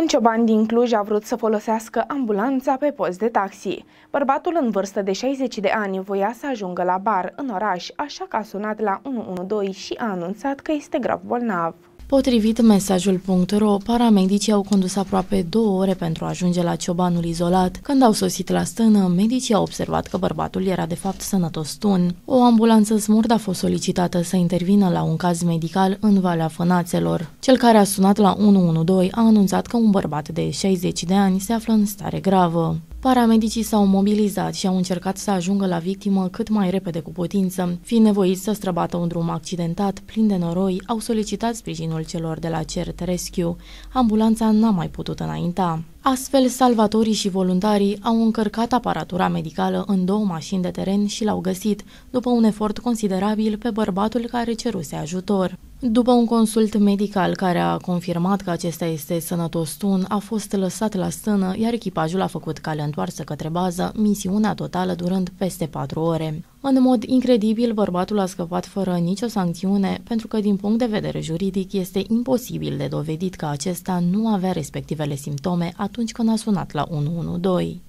Un cioban din Cluj a vrut să folosească ambulanța pe post de taxi. Bărbatul în vârstă de 60 de ani voia să ajungă la bar în oraș, așa că a sunat la 112 și a anunțat că este grav bolnav. Potrivit mesajul.ro, paramedicii au condus aproape două ore pentru a ajunge la ciobanul izolat. Când au sosit la stână, medicii au observat că bărbatul era de fapt sănătos tun. O ambulanță smurd a fost solicitată să intervină la un caz medical în Valea Fânațelor. Cel care a sunat la 112 a anunțat că un bărbat de 60 de ani se află în stare gravă. Paramedicii s-au mobilizat și au încercat să ajungă la victimă cât mai repede cu putință. Fiind nevoiți să străbată un drum accidentat, plin de noroi, au solicitat sprijinul celor de la CERT Rescue. Ambulanța n-a mai putut înainta. Astfel, salvatorii și voluntarii au încărcat aparatura medicală în două mașini de teren și l-au găsit, după un efort considerabil pe bărbatul care ceruse ajutor. După un consult medical care a confirmat că acesta este sănătos tun, a fost lăsat la stână, iar echipajul a făcut cale întoarsă către bază, misiunea totală durând peste 4 ore. În mod incredibil, bărbatul a scăpat fără nicio sancțiune, pentru că din punct de vedere juridic este imposibil de dovedit că acesta nu avea respectivele simptome atunci când a sunat la 112.